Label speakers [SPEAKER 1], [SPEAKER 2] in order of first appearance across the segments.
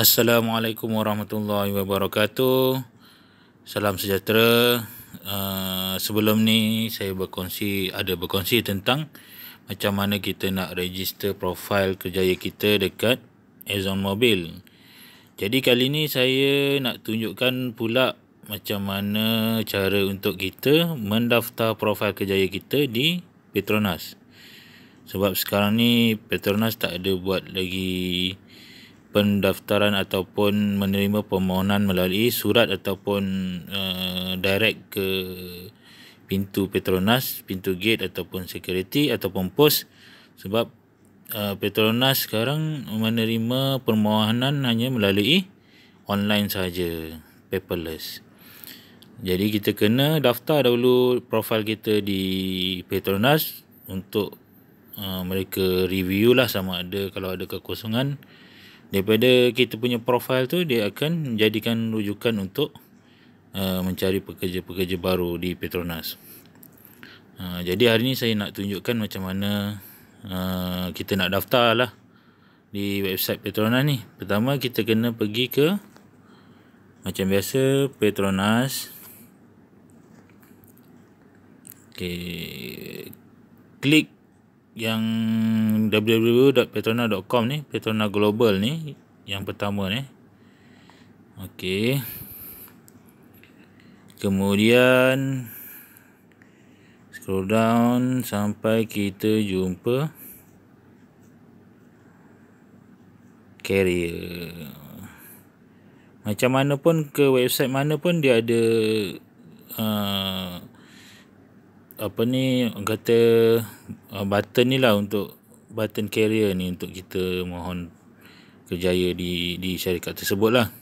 [SPEAKER 1] Assalamualaikum warahmatullahi wabarakatuh. Salam sejahtera. Uh, sebelum ni saya berkongsi ada berkongsi tentang macam mana kita nak register profil kerjaya kita dekat Ezon Mobil. Jadi kali ni saya nak tunjukkan pula macam mana cara untuk kita mendaftar profil kerjaya kita di Petronas. Sebab sekarang ni Petronas tak ada buat lagi pendaftaran ataupun menerima permohonan melalui surat ataupun uh, direct ke pintu Petronas, pintu gate ataupun security ataupun pos sebab uh, Petronas sekarang menerima permohonan hanya melalui online saja, paperless. Jadi kita kena daftar dahulu profil kita di Petronas untuk uh, mereka review lah sama ada kalau ada kekosongan daripada kita punya profil tu dia akan menjadikan rujukan untuk uh, mencari pekerja-pekerja baru di Petronas. Uh, jadi hari ni saya nak tunjukkan macam mana uh, kita nak daftar lah di website Petronas ni. Pertama kita kena pergi ke macam biasa Petronas. Okay. Klik yang www.petrona.com ni Petrona Global ni yang pertama ni okey kemudian scroll down sampai kita jumpa carrier macam mana pun ke website mana pun dia ada uh, apa ni kata uh, button ni lah untuk button carrier ni untuk kita mohon kejaya di di syarikat tersebut lah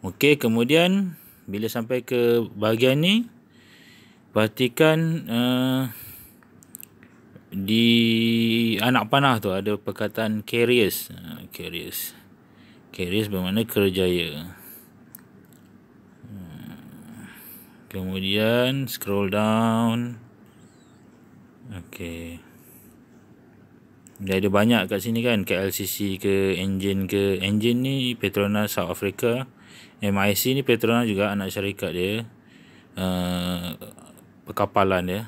[SPEAKER 1] ok kemudian bila sampai ke bahagian ni perhatikan uh, di anak panah tu ada perkataan carriers uh, carriers carriers bermakna kerjaya kemudian scroll down okey dia ada banyak kat sini kan KLCC ke engine ke engine ni Petronas South Africa MIC ni Petronas juga anak syarikat dia uh, perkapalan dia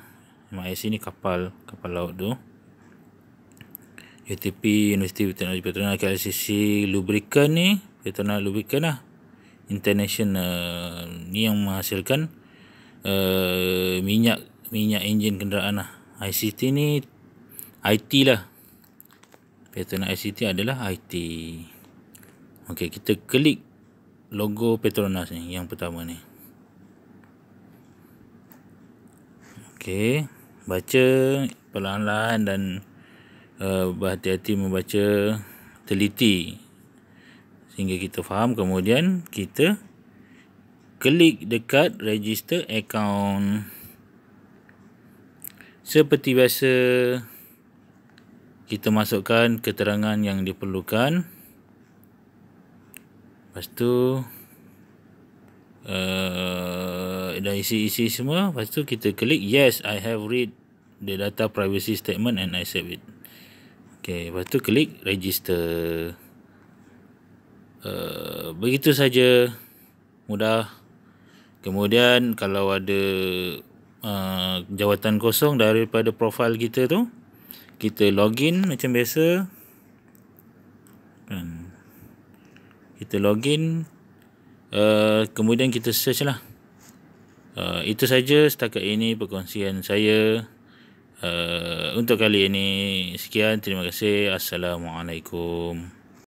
[SPEAKER 1] MIC ni kapal kapal laut tu UTP Universiti Teknologi Petronas KLCC lubricant ni Petronas lubricant lah international ni yang menghasilkan uh, Eh, minyak minyak enjin kenderaan lah. ICT ni IT lah. Petronas ICT adalah IT. Okey, kita klik logo Petronas ni yang pertama ni. Okey, baca perlahan-lahan dan uh, berhati-hati membaca teliti sehingga kita faham kemudian kita klik dekat register account seperti biasa kita masukkan keterangan yang diperlukan lepas tu uh, dah isi-isi semua lepas tu kita klik yes I have read the data privacy statement and I save it ok lepas tu klik register uh, begitu saja mudah Kemudian kalau ada uh, jawatan kosong daripada profil kita tu, kita login macam biasa. Kan. Kita login. Uh, kemudian kita search lah. Uh, itu saja setakat ini perkongsian saya. Uh, untuk kali ini sekian. Terima kasih. Assalamualaikum.